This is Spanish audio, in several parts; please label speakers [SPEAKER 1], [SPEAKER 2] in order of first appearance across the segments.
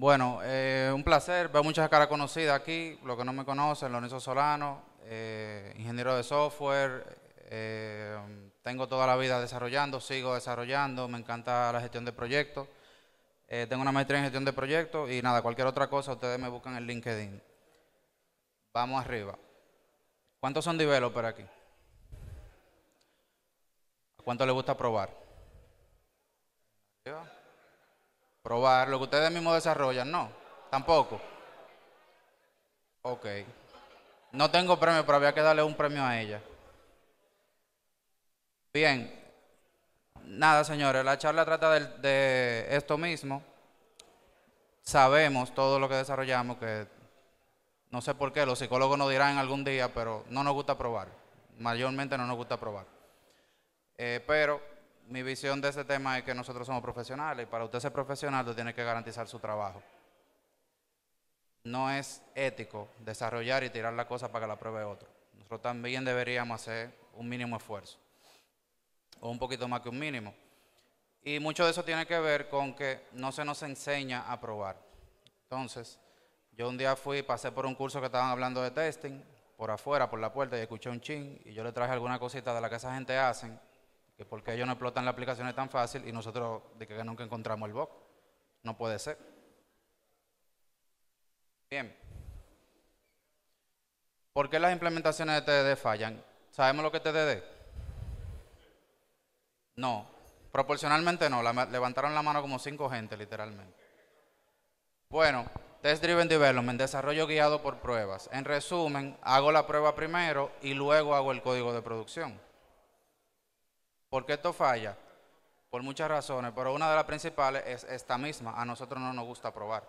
[SPEAKER 1] Bueno, eh, un placer. Veo muchas caras conocidas aquí. Los que no me conocen, Lorenzo Solano, eh, ingeniero de software. Eh, tengo toda la vida desarrollando, sigo desarrollando. Me encanta la gestión de proyectos. Eh, tengo una maestría en gestión de proyectos y nada, cualquier otra cosa, ustedes me buscan en LinkedIn. Vamos arriba. ¿Cuántos son developers aquí? ¿A cuánto les gusta probar? Probar lo que ustedes mismos desarrollan, no. Tampoco. Ok. No tengo premio, pero había que darle un premio a ella. Bien. Nada, señores, la charla trata de, esto mismo. Sabemos todo lo que desarrollamos, que no sé por qué, los psicólogos nos dirán algún día, pero no nos gusta probar. Mayormente no nos gusta probar. Eh, pero mi visión de ese tema es que nosotros somos profesionales y para usted ser profesional usted tiene que garantizar su trabajo. No es ético desarrollar y tirar la cosa para que la pruebe otro. Nosotros también deberíamos hacer un mínimo esfuerzo, o un poquito más que un mínimo. Y mucho de eso tiene que ver con que no se nos enseña a probar. Entonces, yo un día fui, pasé por un curso que estaban hablando de testing, por afuera, por la puerta, y escuché un ching, y yo le traje alguna cosita de la que esa gente hacen porque ellos no explotan las aplicaciones tan fácil y nosotros de que nunca encontramos el bug. No puede ser. Bien. ¿Por qué las implementaciones de TDD fallan? ¿Sabemos lo que es TDD? No. Proporcionalmente no. levantaron la mano como cinco gente, literalmente. Bueno, Test Driven Development, desarrollo guiado por pruebas. En resumen, hago la prueba primero y luego hago el código de producción. ¿Por qué esto falla? Por muchas razones, pero una de las principales es esta misma. A nosotros no nos gusta probar.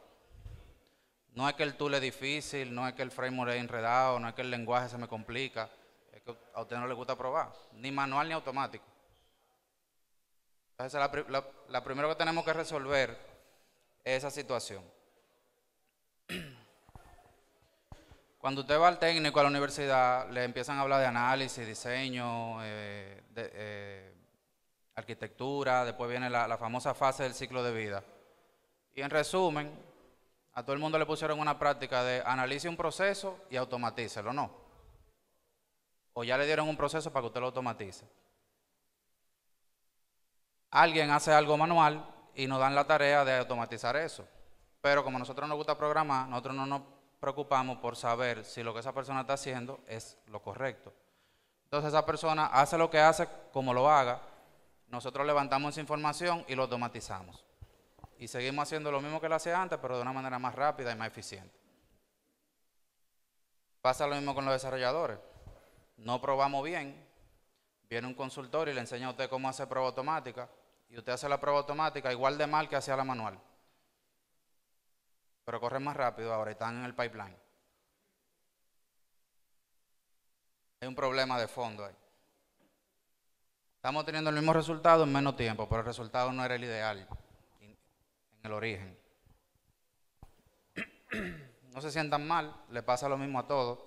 [SPEAKER 1] No es que el tool es difícil, no es que el framework es enredado, no es que el lenguaje se me complica. Es que a usted no le gusta probar, ni manual ni automático. Entonces, la, primera que tenemos que resolver es esa situación. Cuando usted va al técnico a la universidad, le empiezan a hablar de análisis, diseño, eh, eh, arquitectura, después viene la, la, famosa fase del ciclo de vida. Y en resumen, a todo el mundo le pusieron una práctica de analice un proceso y automatícelo, ¿no? O ya le dieron un proceso para que usted lo automatice. Alguien hace algo manual y nos dan la tarea de automatizar eso. Pero como a nosotros nos gusta programar, nosotros no nos preocupamos por saber si lo que esa persona está haciendo es lo correcto. Entonces esa persona hace lo que hace como lo haga, nosotros levantamos esa información y lo automatizamos. Y seguimos haciendo lo mismo que lo hacía antes, pero de una manera más rápida y más eficiente. Pasa lo mismo con los desarrolladores. No probamos bien. Viene un consultor y le enseña a usted cómo hacer prueba automática. Y usted hace la prueba automática igual de mal que hacía la manual pero corren más rápido ahora, están en el pipeline. Hay un problema de fondo ahí. Estamos teniendo el mismo resultado en menos tiempo, pero el resultado no era el ideal en el origen. No se sientan mal, le pasa lo mismo a todos.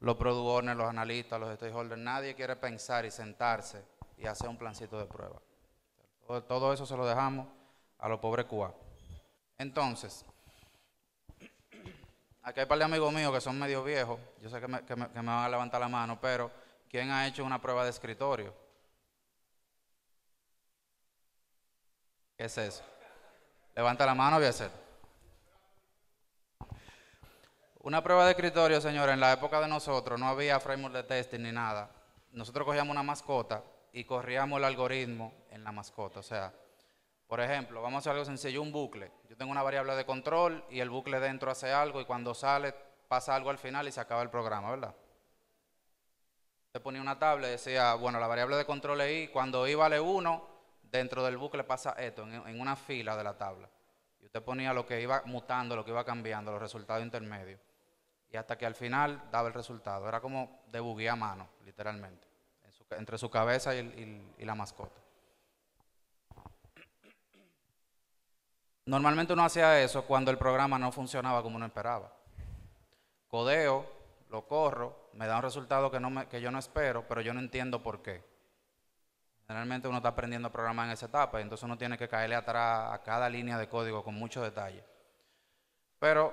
[SPEAKER 1] Los productores, los analistas, los stakeholders, nadie quiere pensar y sentarse y hacer un plancito de prueba. Todo, eso se lo dejamos a los pobres cubanos. Entonces, Aquí hay un par de amigos míos que son medio viejos, yo sé que me, van a levantar la mano, pero ¿quién ha hecho una prueba de escritorio? ¿Qué es eso? Levanta la mano, voy a hacer. Una prueba de escritorio, señores, en la época de nosotros no había framework de testing ni nada. Nosotros cogíamos una mascota y corríamos el algoritmo en la mascota, o sea, por ejemplo, vamos a hacer algo sencillo, un bucle. Yo tengo una variable de control y el bucle dentro hace algo y cuando sale pasa algo al final y se acaba el programa, ¿verdad? Te ponía una tabla y decía, bueno, la variable de control es I, cuando i vale 1, dentro del bucle pasa esto, en, una fila de la tabla. Y usted ponía lo que iba mutando, lo que iba cambiando, los resultados intermedios. Y hasta que al final daba el resultado. Era como debuguear a mano, literalmente, entre su cabeza y la mascota. Normalmente uno hacía eso cuando el programa no funcionaba como uno esperaba. Codeo, lo corro, me da un resultado que, yo no espero, pero yo no entiendo por qué. Generalmente uno está aprendiendo a programar en esa etapa, y entonces uno tiene que caerle atrás a cada línea de código con mucho detalle. Pero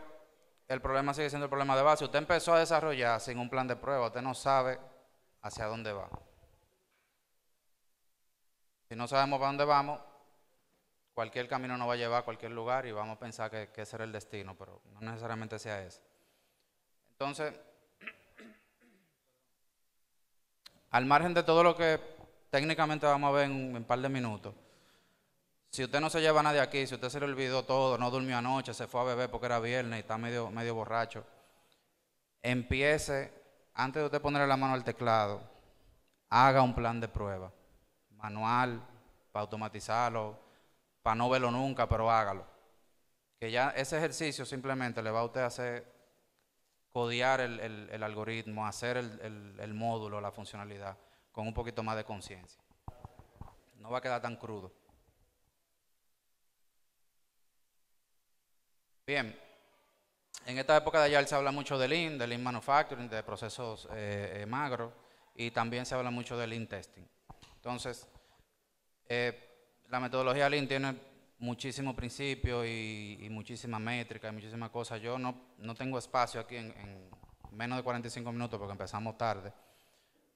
[SPEAKER 1] el problema sigue siendo el problema de base. Usted empezó a desarrollar sin un plan de prueba, usted no sabe hacia dónde va. Si no sabemos para dónde vamos, cualquier camino nos va a llevar a cualquier lugar y vamos a pensar que, ese era el destino, pero no necesariamente sea ese. Entonces, al margen de todo lo que técnicamente vamos a ver en un par de minutos, si usted no se lleva a nadie aquí, si usted se le olvidó todo, no durmió anoche, se fue a beber porque era viernes y está medio, medio borracho, empiece, antes de usted ponerle la mano al teclado, haga un plan de prueba, manual, para automatizarlo, para no verlo nunca, pero hágalo. Que ya ese ejercicio simplemente le va a usted hacer codear el, algoritmo, hacer el, módulo, la funcionalidad, con un poquito más de conciencia. No va a quedar tan crudo. Bien, en esta época de ayer se habla mucho de Lean, de Lean Manufacturing, de procesos eh, eh, magros, y también se habla mucho del Lean Testing. Entonces, eh, la metodología Lean tiene muchísimos principios y, muchísimas métricas y muchísimas cosas. Yo no, tengo espacio aquí en, menos de 45 minutos porque empezamos tarde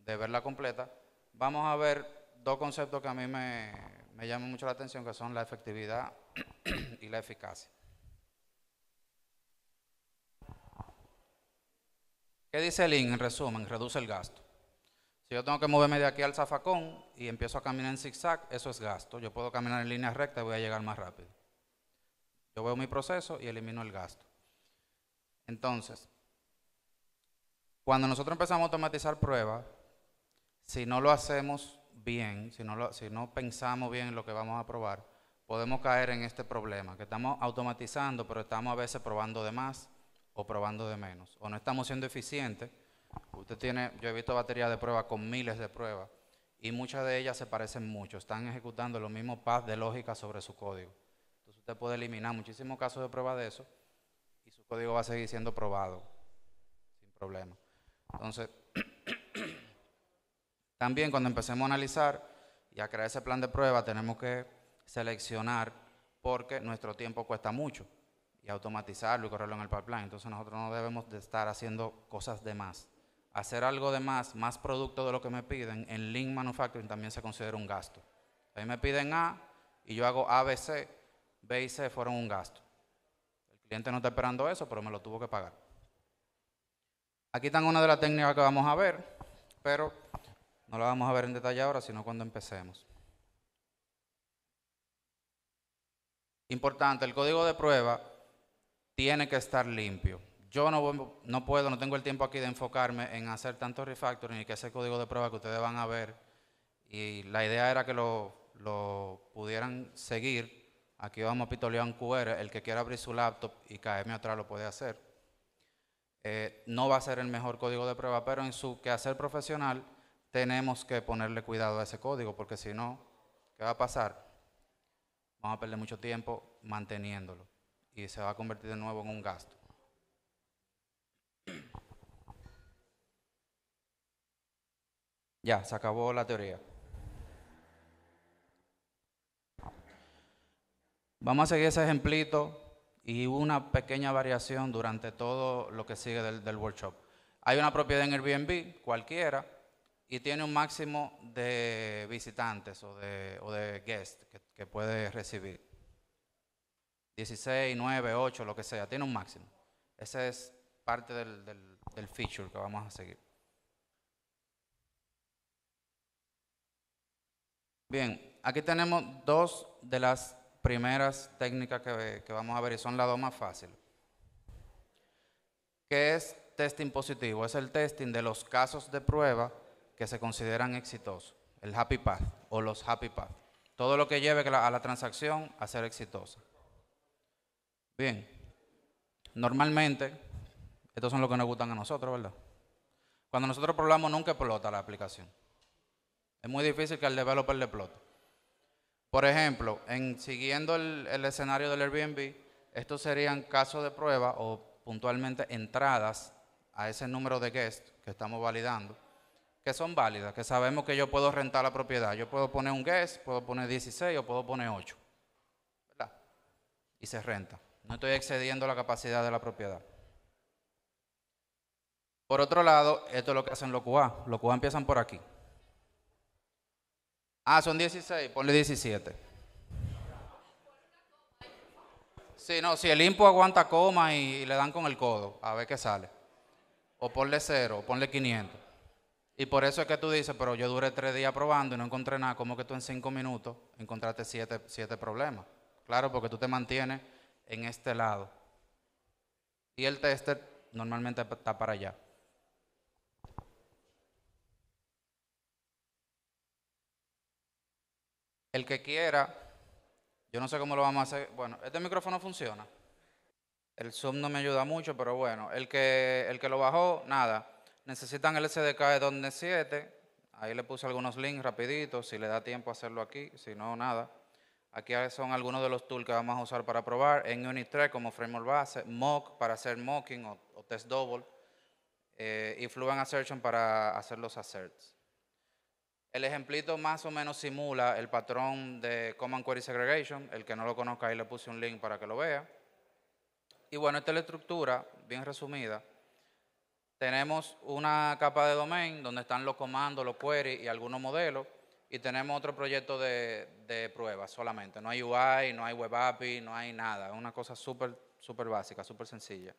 [SPEAKER 1] de verla completa. Vamos a ver dos conceptos que a mí me, me llaman mucho la atención, que son la efectividad y la eficacia. ¿Qué dice Lean en resumen? Reduce el gasto. Si yo tengo que moverme de aquí al zafacón y empiezo a caminar en zigzag, eso es gasto. Yo puedo caminar en línea recta y voy a llegar más rápido. Yo veo mi proceso y elimino el gasto. Entonces, cuando nosotros empezamos a automatizar pruebas, si no lo hacemos bien, si no, si no pensamos bien en lo que vamos a probar, podemos caer en este problema, que estamos automatizando, pero estamos a veces probando de más o probando de menos, o no estamos siendo eficientes Usted tiene, yo he visto baterías de prueba con miles de pruebas y muchas de ellas se parecen mucho, están ejecutando los mismos paths de lógica sobre su código. Entonces usted puede eliminar muchísimos casos de prueba de eso y su código va a seguir siendo probado sin problema. Entonces, también cuando empecemos a analizar y a crear ese plan de prueba, tenemos que seleccionar porque nuestro tiempo cuesta mucho y automatizarlo y correrlo en el pipeline. Entonces nosotros no debemos de estar haciendo cosas de más hacer algo de más, más producto de lo que me piden, en Lean Manufacturing también se considera un gasto. A mí me piden A y yo hago A, B, C, B y C fueron un gasto. El cliente no está esperando eso, pero me lo tuvo que pagar. Aquí están una de las técnicas que vamos a ver, pero no la vamos a ver en detalle ahora, sino cuando empecemos. Importante, el código de prueba tiene que estar limpio. Yo no, puedo, no tengo el tiempo aquí de enfocarme en hacer tanto refactoring y que ese código de prueba que ustedes van a ver. Y la idea era que lo, pudieran seguir. Aquí vamos a pitolear un QR. El que quiera abrir su laptop y caerme atrás lo puede hacer. Eh, no va a ser el mejor código de prueba, pero en su quehacer profesional tenemos que ponerle cuidado a ese código, porque si no, ¿qué va a pasar? Vamos a perder mucho tiempo manteniéndolo y se va a convertir de nuevo en un gasto. Ya, se acabó la teoría. Vamos a seguir ese ejemplito y una pequeña variación durante todo lo que sigue del, workshop. Hay una propiedad en Airbnb, cualquiera, y tiene un máximo de visitantes o de, o guests que, que puede recibir. 16, 9, 8, lo que sea, tiene un máximo. Ese es parte del feature que vamos a seguir. Bien, aquí tenemos dos de las primeras técnicas que, vamos a ver y son las dos más fáciles. ¿Qué es testing positivo? Es el testing de los casos de prueba que se consideran exitosos, el happy path o los happy path. Todo lo que lleve a la transacción a ser exitosa. Bien, normalmente, estos son los que nos gustan a nosotros, ¿verdad? Cuando nosotros probamos nunca explota la aplicación. Es muy difícil que el developer le explote. Por ejemplo, en siguiendo el, escenario del Airbnb, estos serían casos de prueba o puntualmente entradas a ese número de guests que estamos validando, que son válidas, que sabemos que yo puedo rentar la propiedad. Yo puedo poner un guest, puedo poner 16 o puedo poner 8. Y se renta. No estoy excediendo la capacidad de la propiedad. Por otro lado, esto es lo que hacen los QA. Los QA empiezan por aquí. Ah, son 16, ponle 17. Sí, no, si el impo aguanta coma y, le dan con el codo, a ver qué sale. O ponle cero, o ponle 500. Y por eso es que tú dices, pero yo duré tres días probando y no encontré nada. ¿Cómo que tú en cinco minutos encontraste siete, siete problemas? Claro, porque tú te mantienes en este lado. Y el tester normalmente está para allá. El que quiera, yo no sé cómo lo vamos a hacer. Bueno, este micrófono funciona. El Zoom no me ayuda mucho, pero bueno. El que, el que lo bajó, nada. Necesitan el SDK de 7. Ahí le puse algunos links rapiditos, si le da tiempo hacerlo aquí, si no, nada. Aquí son algunos de los tools que vamos a usar para probar. En Unit 3 como framework base, mock para hacer mocking o, test double, eh, y Fluent Assertion para hacer los asserts. El ejemplito más o menos simula el patrón de Common Query Segregation. El que no lo conozca, ahí le puse un link para que lo vea. Y bueno, esta es la estructura, bien resumida. Tenemos una capa de domain donde están los comandos, los queries y algunos modelos. Y tenemos otro proyecto de, de pruebas solamente. No hay UI, no hay web API, no hay nada. Es una cosa súper, súper básica, súper sencilla.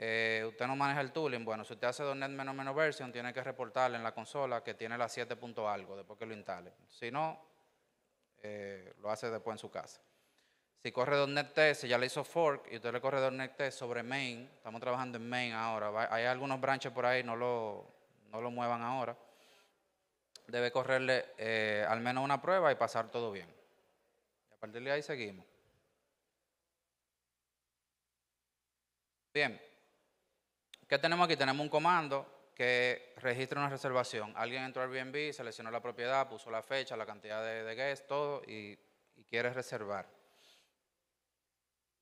[SPEAKER 1] Eh, usted no maneja el tooling, bueno, si usted hace .NET menos menos version, tiene que reportarle en la consola que tiene la 7. algo después que lo instale. Si no, eh, lo hace después en su casa. Si corre .NET Test, si ya le hizo fork y usted le corre .NET Test sobre main, estamos trabajando en main ahora, hay algunos branches por ahí, no lo, muevan ahora. Debe correrle eh, al menos una prueba y pasar todo bien. Y a partir de ahí seguimos. Bien. ¿Qué tenemos aquí? Tenemos un comando que registra una reservación. Alguien entró al Airbnb, seleccionó la propiedad, puso la fecha, la cantidad de, guests, todo, y, y quiere reservar.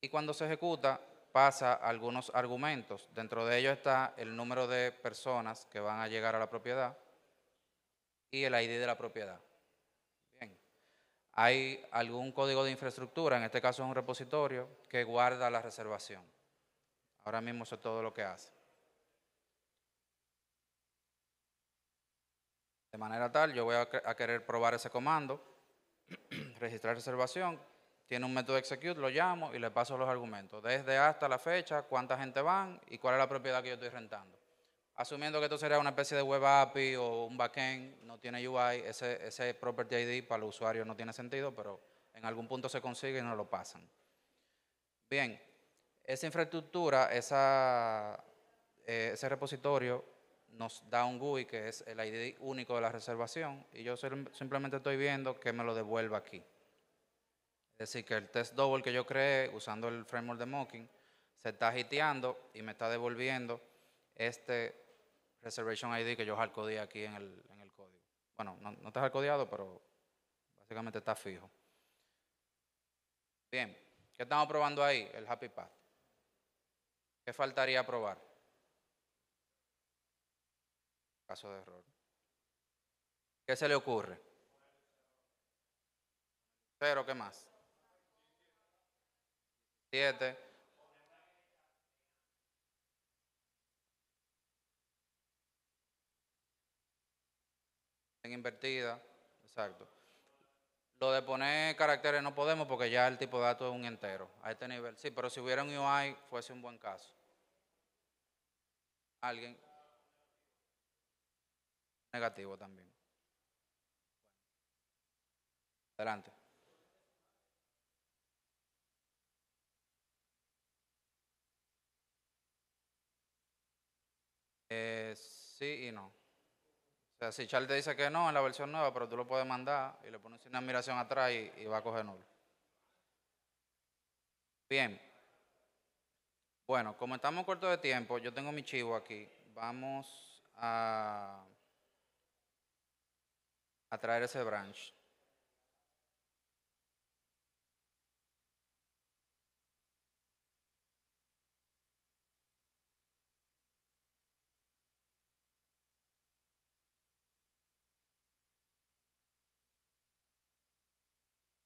[SPEAKER 1] Y cuando se ejecuta, pasa algunos argumentos. Dentro de ellos está el número de personas que van a llegar a la propiedad y el ID de la propiedad. Bien. Hay algún código de infraestructura, en este caso es un repositorio, que guarda la reservación. Ahora mismo eso es todo lo que hace. De manera tal, yo voy a, querer probar ese comando, registrar reservación, tiene un método execute, lo llamo y le paso los argumentos. Desde hasta la fecha, cuánta gente van y cuál es la propiedad que yo estoy rentando. Asumiendo que esto sería una especie de web API o un backend, no tiene UI, ese, property ID para el usuario no tiene sentido, pero en algún punto se consigue y nos lo pasan. Bien, esa infraestructura, esa, eh, ese repositorio nos da un GUI, que es el ID único de la reservación, y yo simplemente estoy viendo que me lo devuelva aquí. Es decir, que el test double que yo creé usando el framework de mocking se está hiteando y me está devolviendo este reservation ID que yo hardcodeé aquí en el, código. Bueno, no, está hardcodeado, pero básicamente está fijo. Bien, ¿qué estamos probando ahí? El happy path. ¿Qué faltaría probar? Caso de error. ¿Qué se le ocurre? Cero, ¿qué más? Siete. En invertida, exacto. Lo de poner caracteres no podemos porque ya el tipo de dato es un entero a este nivel. Sí, pero si hubiera un UI fuese un buen caso. Alguien, negativo también. Adelante. Eh, sí y no. O sea, si Charles te dice que no en la versión nueva, pero tú lo puedes mandar y le pones una admiración atrás y, va a coger nulo. Bien. Bueno, como estamos cortos de tiempo, yo tengo mi chivo aquí. Vamos a a traer ese branch.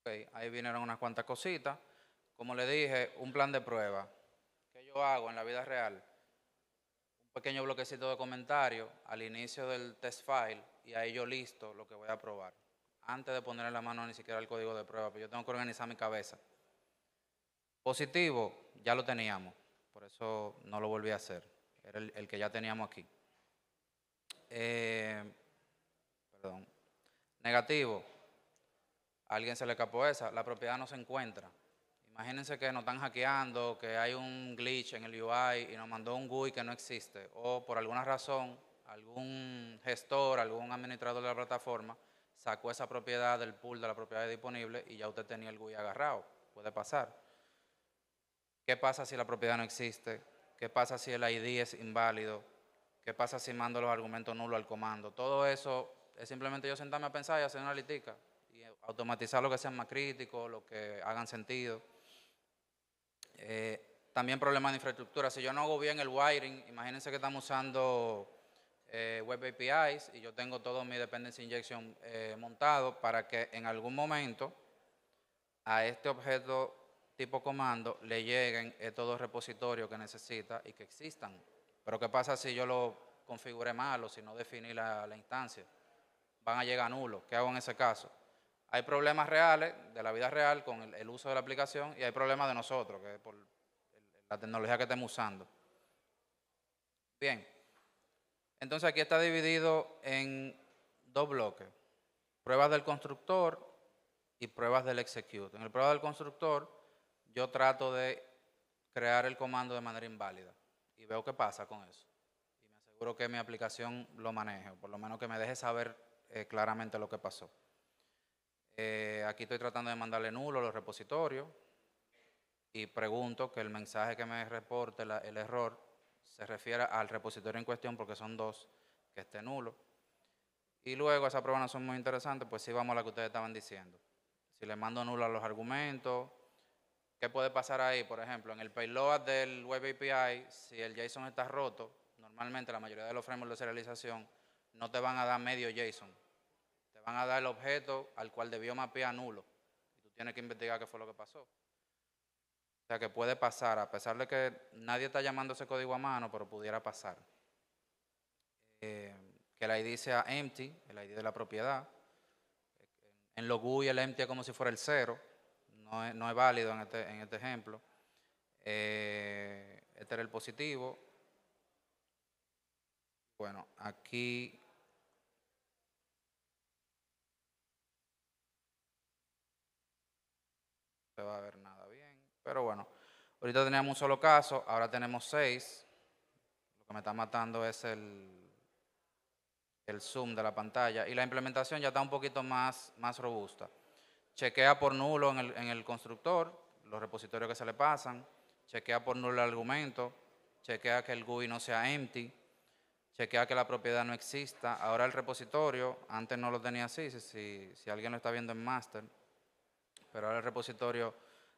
[SPEAKER 1] Okay, ahí vinieron unas cuantas cositas. Como le dije, un plan de prueba. que yo hago en la vida real? pequeño bloquecito de comentario al inicio del test file y ahí yo listo lo que voy a probar. Antes de poner en la mano ni siquiera el código de prueba, pero yo tengo que organizar mi cabeza. Positivo, ya lo teníamos, por eso no lo volví a hacer. Era el, que ya teníamos aquí. Eh, perdón. Negativo, a alguien se le escapó esa, la propiedad no se encuentra. Imagínense que nos están hackeando, que hay un glitch en el UI y nos mandó un GUI que no existe, o por alguna razón algún gestor, algún administrador de la plataforma sacó esa propiedad del pool de la propiedad disponible y ya usted tenía el GUI agarrado. Puede pasar. ¿Qué pasa si la propiedad no existe? ¿Qué pasa si el ID es inválido? ¿Qué pasa si mando los argumentos nulos al comando? Todo eso es simplemente yo sentarme a pensar y hacer una litica y automatizar lo que sea más crítico, lo que hagan sentido. Eh, también problemas de infraestructura. Si yo no hago bien el wiring, imagínense que estamos usando eh, web APIs y yo tengo todo mi dependency injection eh, montado para que en algún momento a este objeto tipo comando le lleguen estos dos repositorios que necesita y que existan. Pero ¿qué pasa si yo lo configure mal o si no definí la, la instancia? Van a llegar nulos. ¿Qué hago en ese caso? Hay problemas reales, de la vida real, con el, uso de la aplicación y hay problemas de nosotros, que es por la tecnología que estemos usando. Bien, entonces aquí está dividido en dos bloques, pruebas del constructor y pruebas del execute. En el prueba del constructor yo trato de crear el comando de manera inválida y veo qué pasa con eso. Y me aseguro que mi aplicación lo maneje, o por lo menos que me deje saber eh, claramente lo que pasó. Eh, aquí estoy tratando de mandarle nulo a los repositorios y pregunto que el mensaje que me reporte el error se refiera al repositorio en cuestión porque son dos que esté nulo. Y luego esas pruebas no son muy interesantes, pues sí vamos a la que ustedes estaban diciendo. Si le mando nulo a los argumentos, ¿qué puede pasar ahí? Por ejemplo, en el payload del Web API, si el JSON está roto, normalmente la mayoría de los frameworks de serialización no te van a dar medio JSON, van a dar el objeto al cual debió mapear nulo. Y tú tienes que investigar qué fue lo que pasó. O sea, que puede pasar, a pesar de que nadie está llamando ese código a mano, pero pudiera pasar. Eh, que la ID sea empty, el ID de la propiedad. En lo GUI el empty es como si fuera el cero. No es, no es válido en este, en este ejemplo. Eh, este era el positivo. Bueno, aquí va a haber nada bien. Pero bueno, ahorita teníamos un solo caso, ahora tenemos seis. Lo que me está matando es el, el zoom de la pantalla. Y la implementación ya está un poquito más, más robusta. Chequea por nulo en el, constructor, los repositorios que se le pasan. Chequea por nulo el argumento. Chequea que el GUI no sea empty chequea que la propiedad no exista. Ahora el repositorio, antes no lo tenía así, si, si, si alguien lo está viendo en master, pero ahora el repositorio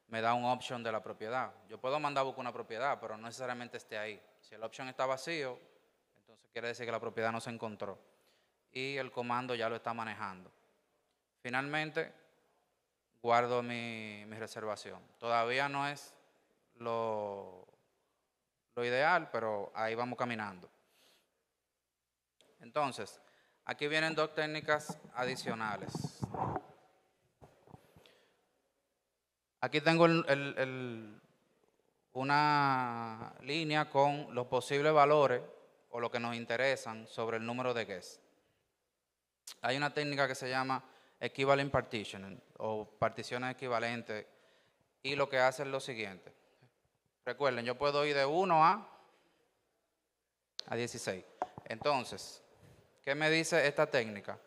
[SPEAKER 1] me da un option de la propiedad. Yo puedo mandar a buscar una propiedad, pero no necesariamente esté ahí. Si el option está vacío, entonces quiere decir que la propiedad no se encontró. Y el comando ya lo está manejando. Finalmente, guardo mi, reservación. Todavía no es lo, lo ideal, pero ahí vamos caminando. Entonces, aquí vienen dos técnicas adicionales. Aquí tengo una línea con los posibles valores o lo que nos interesan sobre el número de guess. Hay una técnica que se llama equivalent partitioning o particiones equivalentes y lo que hace es lo siguiente. Recuerden, yo puedo ir de 1 a, a 16. Entonces, ¿qué me dice esta técnica?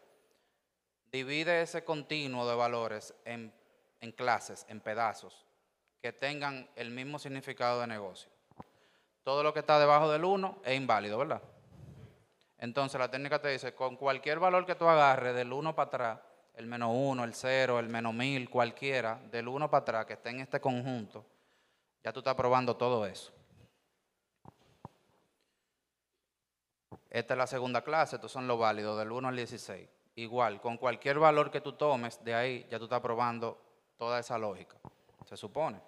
[SPEAKER 1] Divide ese continuo de valores en en clases, en pedazos, que tengan el mismo significado de negocio. Todo lo que está debajo del 1 es inválido, ¿verdad? Entonces la técnica te dice, con cualquier valor que tú agarres del 1 para atrás, el menos 1, el 0, el menos 1000, cualquiera, del 1 para atrás que esté en este conjunto, ya tú estás probando todo eso. Esta es la segunda clase, estos son los válidos del 1 al 16. Igual, con cualquier valor que tú tomes de ahí, ya tú estás probando toda esa lógica, se supone.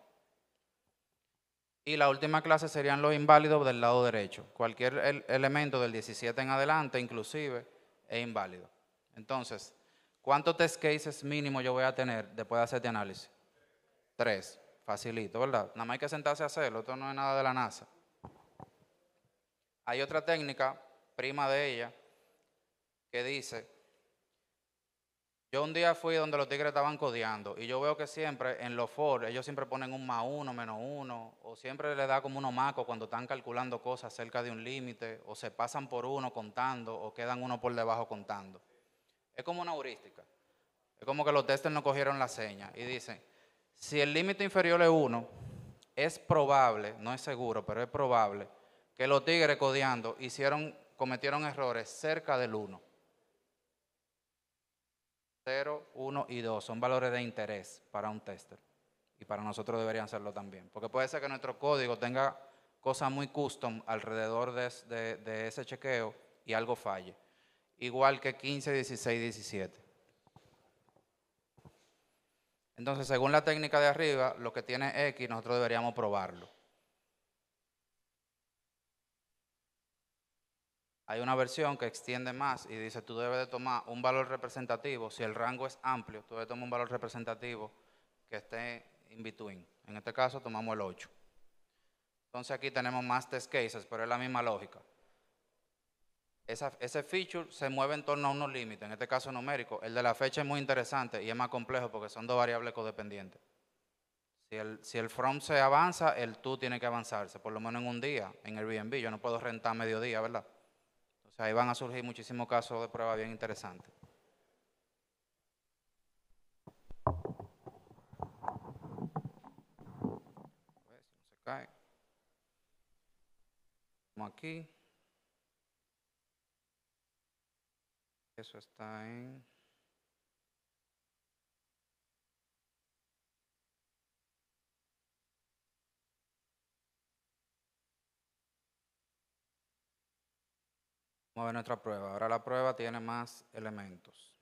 [SPEAKER 1] Y la última clase serían los inválidos del lado derecho. Cualquier elemento del 17 en adelante, inclusive, es inválido. Entonces, ¿cuántos test cases mínimo yo voy a tener después de hacer este análisis? Tres. Facilito, ¿verdad? Nada más hay que sentarse a hacerlo. Esto no es nada de la NASA. Hay otra técnica, prima de ella, que dice yo un día fui donde los tigres estaban codeando y yo veo que siempre en los for ellos siempre ponen un más uno, menos uno, o siempre le da como uno maco cuando están calculando cosas cerca de un límite, o se pasan por uno contando, o quedan uno por debajo contando. Es como una heurística. Es como que los testers no cogieron la seña y dicen, si el límite inferior es uno, es probable, no es seguro, pero es probable, que los tigres codeando hicieron, cometieron errores cerca del uno. 0, 1 y 2 son valores de interés para un tester. Y para nosotros deberían hacerlo también. Porque puede ser que nuestro código tenga cosas muy custom alrededor de, de ese chequeo y algo falle. Igual que 15, 16, 17. Entonces, según la técnica de arriba, lo que tiene X, nosotros deberíamos probarlo. Hay una versión que extiende más y dice, tú debes de tomar un valor representativo, si el rango es amplio, tú debes tomar un valor representativo que esté in between. En este caso tomamos el 8. Entonces aquí tenemos más test cases, pero es la misma lógica. ese feature se mueve en torno a unos límites, en este caso numérico. El de la fecha es muy interesante y es más complejo porque son dos variables codependientes. Si el, si el from se avanza, el tú tiene que avanzarse, por lo menos en un día, en Airbnb. Yo no puedo rentar mediodía, ¿verdad? O sea, ahí van a surgir muchísimos casos de prueba bien interesantes. Como aquí. Eso está en... Vamos a ver nuestra prueba. Ahora la prueba tiene más elementos.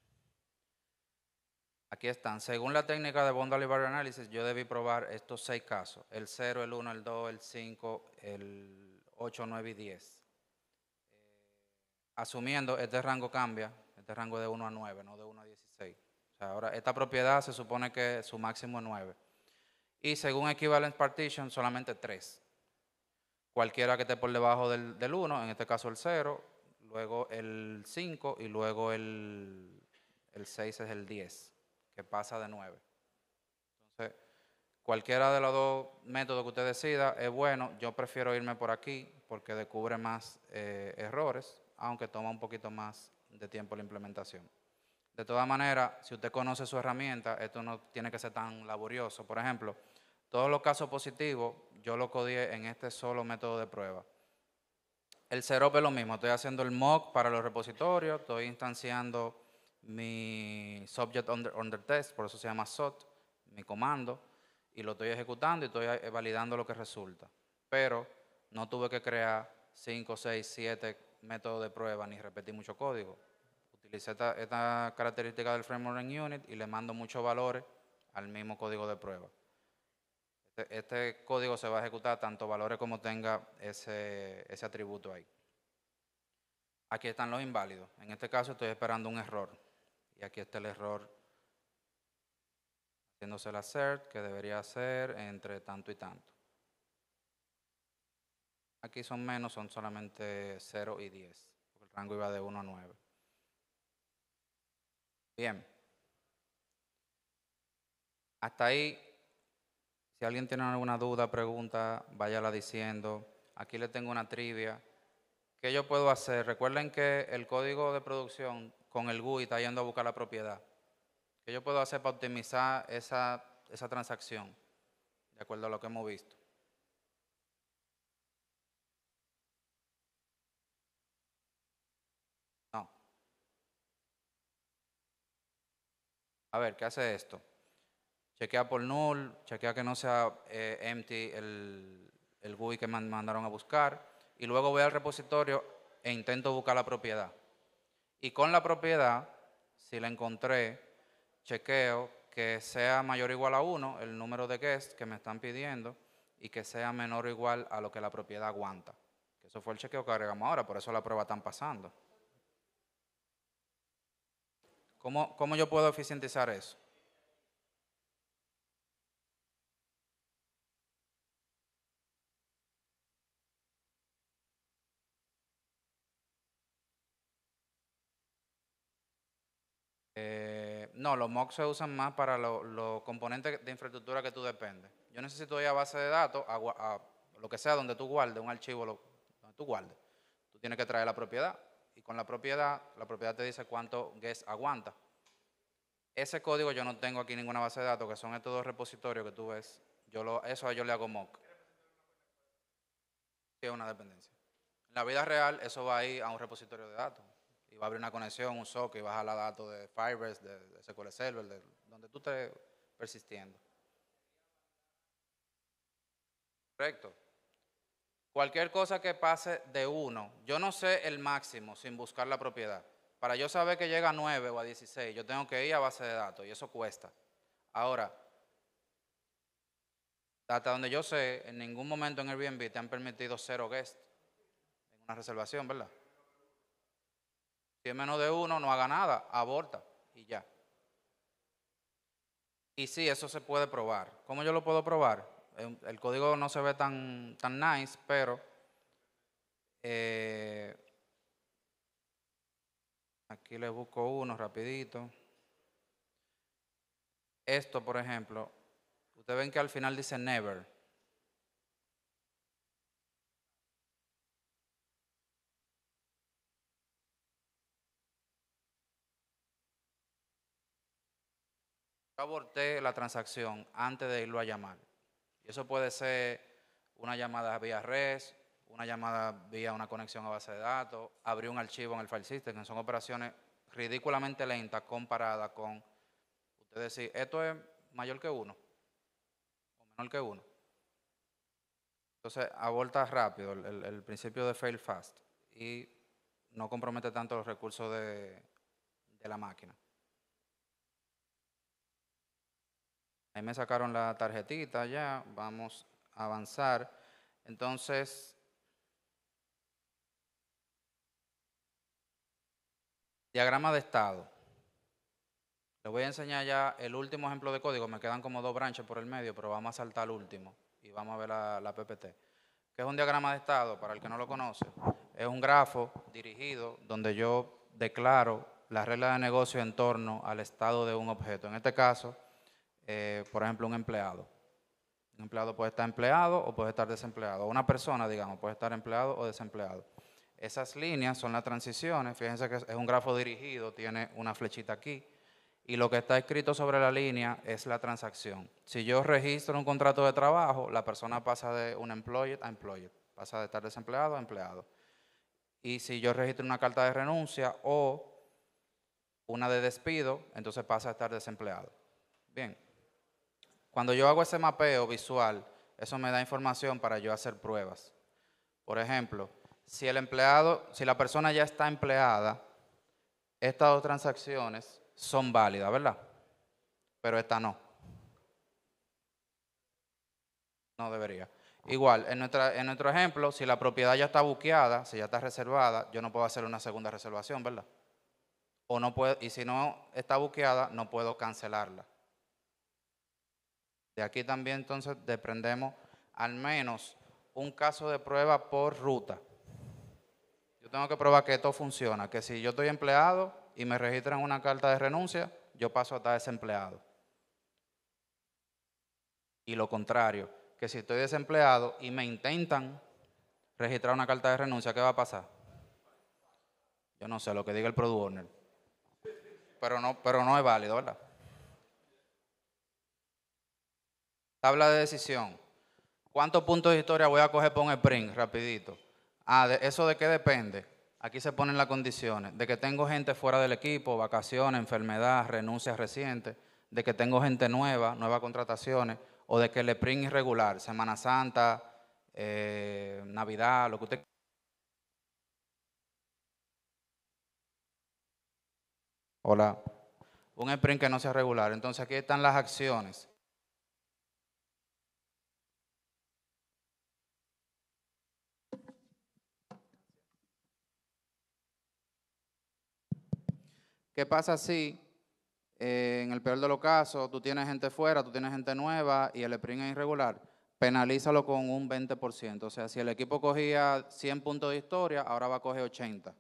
[SPEAKER 1] Aquí están. Según la técnica de Bond Oliver Analysis, yo debí probar estos seis casos: el 0, el 1, el 2, el 5, el 8, 9 y 10. Eh, asumiendo, este rango cambia, este rango es de 1 a 9, no de 1 a 16. O sea, ahora, esta propiedad se supone que su máximo es 9. Y según equivalent Partition, solamente 3. Cualquiera que esté por debajo del, del 1, en este caso el 0, luego el 5 y luego el, 6 es el 10, que pasa de 9. Entonces, cualquiera de los dos métodos que usted decida es bueno. Yo prefiero irme por aquí porque descubre más eh, errores, aunque toma un poquito más de tiempo la implementación. De todas maneras, si usted conoce su herramienta, esto no tiene que ser tan laborioso. Por ejemplo, todos los casos positivos yo lo codié en este solo método de prueba. El setup es lo mismo. Estoy haciendo el mock para los repositorios, estoy instanciando mi subject under, under test, por eso se llama SOT, mi comando, y lo estoy ejecutando y estoy validando lo que resulta. Pero no tuve que crear 5, 6, 7 métodos de prueba ni repetir mucho código. Utilicé esta, característica del framework unit y le mando muchos valores al mismo código de prueba. Este, este, código se va a ejecutar tanto valores como tenga ese, atributo ahí. Aquí están los inválidos. En este caso estoy esperando un error. Y aquí está el error haciéndose el CERT que debería ser entre tanto y tanto. Aquí son menos, son solamente 0 y 10, el rango iba de 1 a 9. Bien. Hasta ahí si alguien tiene alguna duda, pregunta, váyala diciendo. Aquí le tengo una trivia. ¿Qué yo puedo hacer? Recuerden que el código de producción con el GUI está yendo a buscar la propiedad. ¿Qué yo puedo hacer para optimizar esa, transacción? De acuerdo a lo que hemos visto. No. A ver, ¿qué hace esto? chequea por null, chequea que no sea eh, empty el, el GUI que me mandaron a buscar, y luego voy al repositorio e intento buscar la propiedad. Y con la propiedad, si la encontré, chequeo que sea mayor o igual a 1 el número de guests que me están pidiendo y que sea menor o igual a lo que la propiedad aguanta. Eso fue el chequeo que agregamos ahora, por eso la prueba están pasando. ¿Cómo, cómo yo puedo eficientizar eso? Eh, no, los mocks se usan más para los componentes de infraestructura que tú dependes. Yo necesito ir a base de datos, a, lo que sea donde tú guardes, un archivo donde tú guardes. Tú tienes que traer la propiedad y con la propiedad, la propiedad te dice cuánto guest aguanta. Ese código yo no tengo aquí ninguna base de datos, que son estos dos repositorios que tú ves. Yo lo, eso a yo le hago mock. es una dependencia. En la vida real eso va a ir a un repositorio de datos y va a abrir una conexión, un socket, y vas a la datos de Firebase, de, SQL Server, de donde tú estés persistiendo. Correcto. Cualquier cosa que pase de uno, yo no sé el máximo sin buscar la propiedad. Para yo saber que llega a 9 o a 16, yo tengo que ir a base de datos y eso cuesta. Ahora, hasta donde yo sé, en ningún momento en Airbnb te han permitido cero guest en una reservación, ¿verdad? Si es menos de uno, no haga nada, aborta y ya. Y sí, eso se puede probar. ¿Cómo yo lo puedo probar? Eh, el código no se ve tan, tan nice, pero eh, aquí le busco uno rapidito. Esto, por ejemplo, ustedes ven que al final dice never. aborté la transacción antes de irlo a llamar. Y eso puede ser una llamada vía red, una llamada vía una conexión a base de datos, abrir un archivo en el file system, que son operaciones ridículamente lentas comparadas con usted decir, esto es mayor que uno o menor que uno. Entonces, aborta rápido el, principio de fail fast y no compromete tanto los recursos de la máquina. Ahí me sacaron la tarjetita ya, vamos a avanzar. Entonces, diagrama de estado. Les voy a enseñar ya el último ejemplo de código, me quedan como dos branches por el medio, pero vamos a saltar al último y vamos a ver la, la PPT. ¿Qué es un diagrama de estado? Para el que no lo conoce, es un grafo dirigido donde yo declaro la regla de negocio en torno al estado de un objeto. En este caso, eh, por ejemplo, un empleado. Un empleado puede estar empleado o puede estar desempleado. Una persona, digamos, puede estar empleado o desempleado. Esas líneas son las transiciones. Fíjense que es un grafo dirigido, tiene una flechita aquí. Y lo que está escrito sobre la línea es la transacción. Si yo registro un contrato de trabajo, la persona pasa de un employee a employer. Pasa de estar desempleado a empleado. Y si yo registro una carta de renuncia o una de despido, entonces pasa a estar desempleado. Bien, cuando yo hago ese mapeo visual, eso me da información para yo hacer pruebas. Por ejemplo, si el empleado, si la persona ya está empleada, estas dos transacciones son válidas, ¿verdad? Pero esta no. No debería. Igual, en, nuestro ejemplo, si la propiedad ya está buqueada, si ya está reservada, yo no puedo hacer una segunda reservación, ¿verdad? O no y si no está buqueada, no puedo cancelarla. De aquí también entonces desprendemos al menos un caso de prueba por ruta. Yo tengo que probar que esto funciona, que si yo estoy empleado y me registran una carta de renuncia, yo paso a estar desempleado. Y lo contrario, que si estoy desempleado y me intentan registrar una carta de renuncia, ¿qué va a pasar? Yo no sé lo que diga el product Pero no, pero no es válido, ¿verdad? Tabla de decisión. ¿Cuántos puntos de historia voy a coger por un sprint? Rapidito. Ah, ¿eso de qué depende? Aquí se ponen las condiciones. De que tengo gente fuera del equipo, vacaciones, enfermedad, renuncias recientes. De que tengo gente nueva, nuevas contrataciones. O de que el sprint irregular, Semana Santa, eh, Navidad, lo que usted Hola. Un sprint que no sea regular. Entonces aquí están las acciones. ¿Qué pasa si eh, en el peor de los casos tú tienes gente fuera, tú tienes gente nueva y el sprint es irregular? Penalízalo con un 20%. O sea, si el equipo cogía 100 puntos de historia, ahora va a coger 80,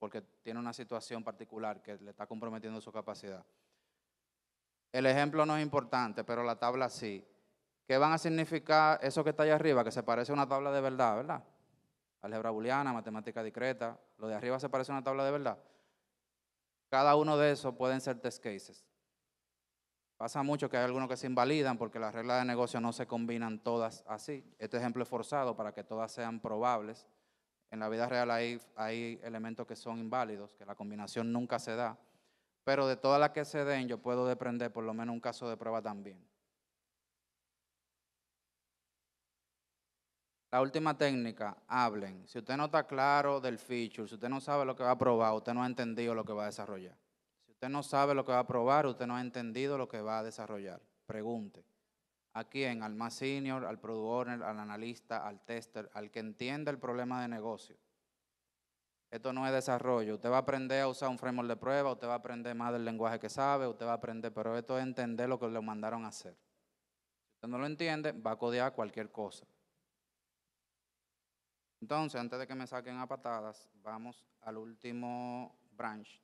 [SPEAKER 1] porque tiene una situación particular que le está comprometiendo su capacidad. El ejemplo no es importante, pero la tabla sí. ¿Qué van a significar eso que está allá arriba, que se parece a una tabla de verdad, verdad? Álgebra booleana, matemática discreta, lo de arriba se parece a una tabla de verdad. Cada uno de esos pueden ser test cases. Pasa mucho que hay algunos que se invalidan porque las reglas de negocio no se combinan todas así. Este ejemplo es forzado para que todas sean probables. En la vida real hay, hay elementos que son inválidos, que la combinación nunca se da. Pero de todas las que se den, yo puedo deprender por lo menos un caso de prueba también. La última técnica, hablen. Si usted no está claro del feature, si usted no sabe lo que va a probar, usted no ha entendido lo que va a desarrollar. Si usted no sabe lo que va a probar, usted no ha entendido lo que va a desarrollar. Pregunte. ¿A quién? Al más senior, al productor, al analista, al tester, al que entienda el problema de negocio. Esto no es desarrollo. Usted va a aprender a usar un framework de prueba, usted va a aprender más del lenguaje que sabe, usted va a aprender, pero esto es entender lo que le mandaron a hacer. Si usted no lo entiende, va a codear cualquier cosa. Entonces, antes de que me saquen a patadas, vamos al último branch.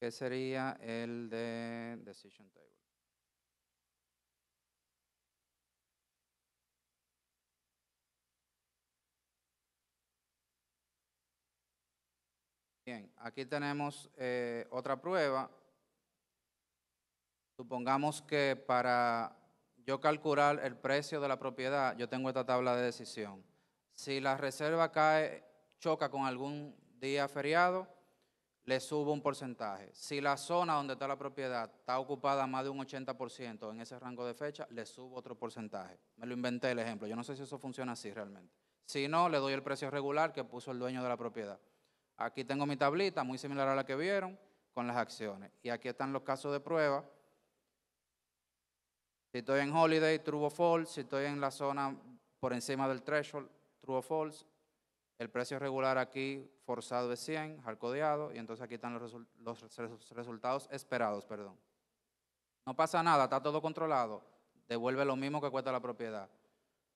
[SPEAKER 1] Que sería el de Decision Table. Bien, aquí tenemos eh, otra prueba Supongamos que para yo calcular el precio de la propiedad, yo tengo esta tabla de decisión. Si la reserva cae, choca con algún día feriado, le subo un porcentaje. Si la zona donde está la propiedad está ocupada más de un 80% en ese rango de fecha, le subo otro porcentaje. Me lo inventé el ejemplo. Yo no sé si eso funciona así realmente. Si no, le doy el precio regular que puso el dueño de la propiedad. Aquí tengo mi tablita, muy similar a la que vieron, con las acciones. Y aquí están los casos de prueba si estoy en holiday, true o false. Si estoy en la zona por encima del threshold, true o false. El precio regular aquí forzado es 100, hardcodeado, y entonces aquí están los, resultados esperados. Perdón. No pasa nada, está todo controlado. Devuelve lo mismo que cuesta la propiedad.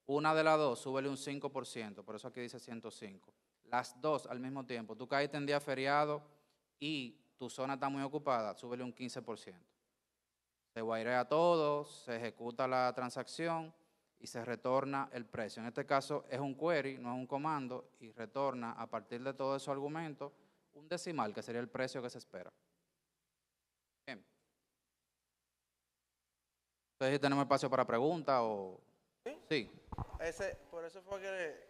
[SPEAKER 1] Una de las dos, súbele un 5%, por eso aquí dice 105. Las dos al mismo tiempo. Tú caíste en día feriado y tu zona está muy ocupada, súbele un 15% se a todo, se ejecuta la transacción y se retorna el precio. En este caso es un query, no es un comando, y retorna a partir de todo esos argumento un decimal, que sería el precio que se espera. Bien. Entonces, si tenemos espacio para preguntas o... Sí.
[SPEAKER 2] por eso fue que,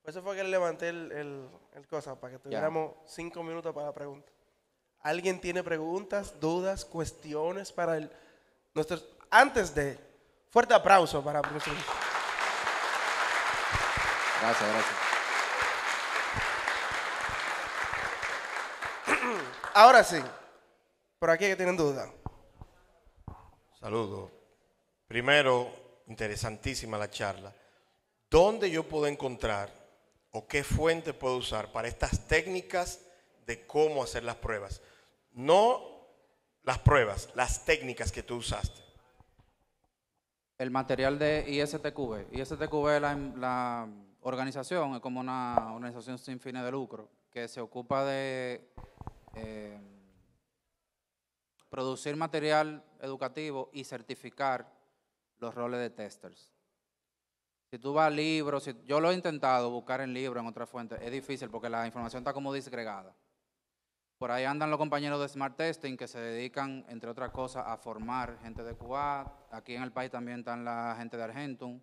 [SPEAKER 2] por eso fue que levanté el, cosa, para que tuviéramos cinco minutos para la pregunta. ¿Alguien tiene preguntas, dudas, cuestiones para el antes de. Fuerte aplauso para profesor. Gracias, gracias. Ahora sí, por aquí que tienen duda. Saludos. Primero, interesantísima la charla. ¿Dónde yo puedo encontrar o qué fuente puedo usar para estas técnicas de cómo hacer las pruebas? No las pruebas,
[SPEAKER 1] las técnicas que tú usaste? El material de ISTQB. ISTQB es la, organización, es como una organización sin fines de lucro, que se ocupa de eh, producir material educativo y certificar los roles de testers. Si tú vas a libros, yo lo he intentado buscar en libros, en otras fuentes, es difícil porque la información está como disgregada. Por ahí andan los compañeros de Smart Testing que se dedican, entre otras cosas, a formar gente de Cuba. Aquí en el país también están la gente de Argentum,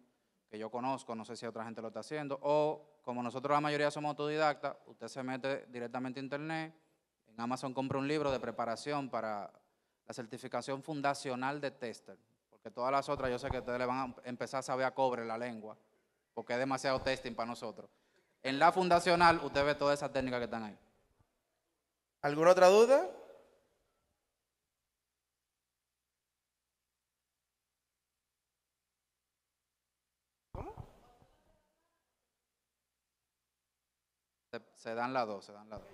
[SPEAKER 1] que yo conozco, no sé si otra gente lo está haciendo. O, como nosotros la mayoría somos autodidactas, usted se mete directamente a internet, en Amazon compra un libro de preparación para la certificación fundacional de tester. Porque todas las otras yo sé que ustedes le van a empezar a saber a cobre la lengua, porque es demasiado testing para nosotros. En la fundacional usted ve todas esas técnicas que están ahí. ¿Alguna otra duda? ¿Cómo? Se, dan las dos, se
[SPEAKER 2] dan las dos.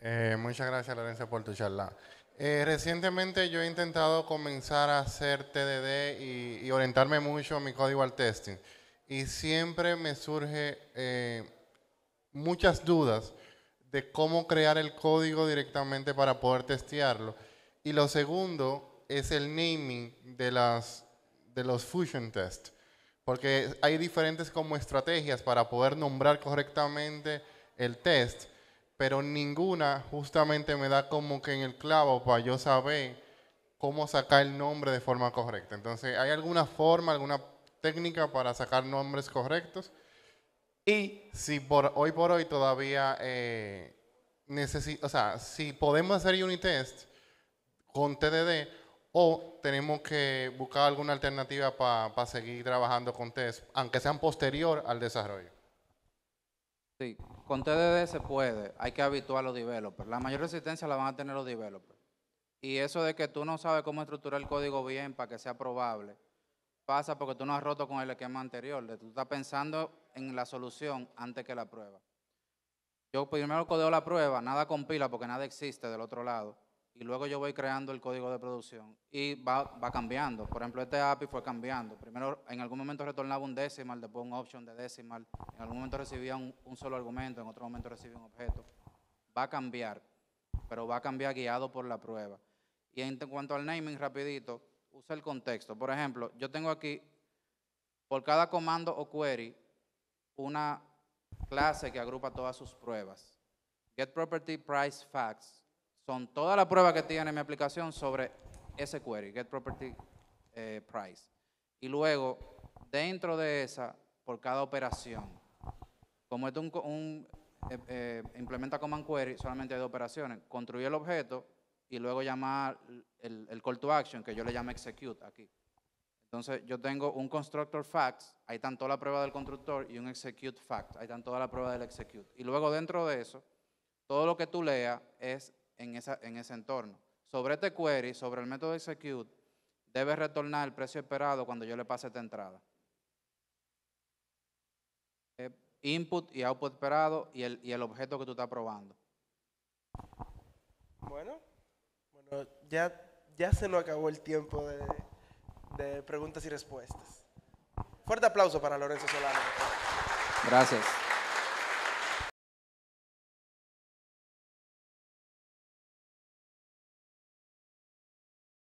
[SPEAKER 2] Eh, muchas gracias, Lorenzo, por tu charla. Eh, recientemente yo he intentado comenzar a hacer TDD y, orientarme mucho a mi código al testing. Y siempre me surge eh, muchas dudas de cómo crear el código directamente para poder testearlo. Y lo segundo es el naming de, las, de los fusion tests, porque hay diferentes como estrategias para poder nombrar correctamente el test, pero ninguna justamente me da como que en el clavo para yo saber cómo sacar el nombre de forma correcta. Entonces, ¿hay alguna forma, alguna técnica para sacar nombres correctos? Y si por hoy por hoy todavía eh, o sea, si podemos hacer unit test con TDD o tenemos que buscar alguna alternativa para seguir trabajando con test, aunque sean posterior al desarrollo.
[SPEAKER 1] Sí, con TDD se puede, hay que habituar a los developers. La mayor resistencia la van a tener los developers. Y eso de que tú no sabes cómo estructurar el código bien para que sea probable, pasa porque tú no has roto con el esquema anterior. Tú estás pensando en la solución antes que la prueba. Yo primero codeo la prueba, nada compila porque nada existe del otro lado. Y luego yo voy creando el código de producción y va, cambiando. Por ejemplo, este API fue cambiando. Primero, en algún momento retornaba un decimal, después un option de decimal. En algún momento recibía un solo argumento, en otro momento recibía un objeto. Va a cambiar, pero va a cambiar guiado por la prueba. Y en cuanto al naming, rapidito, usa el contexto. Por ejemplo, yo tengo aquí, por cada comando o query, una clase que agrupa todas sus pruebas. Get price facts. Son todas las pruebas que tiene mi aplicación sobre ese query, get eh, price. Y luego, dentro de esa, por cada operación. Como esto un, eh, eh, implementa command query, solamente hay dos operaciones. Construye el objeto y luego llamar el, call to action, que yo le llamo execute aquí. Entonces yo tengo un constructor facts, ahí están toda la prueba del constructor y un execute fact, ahí están toda la prueba del execute. Y luego dentro de eso, todo lo que tú leas es en, esa, en ese entorno. Sobre este query, sobre el método execute, debe retornar el precio esperado cuando yo le pase esta entrada. Eh, input y output esperado y el, y el objeto que tú estás probando.
[SPEAKER 2] Bueno, ya, ya se nos acabó el tiempo de, de preguntas y respuestas. Fuerte aplauso para Lorenzo Solano.
[SPEAKER 1] Gracias.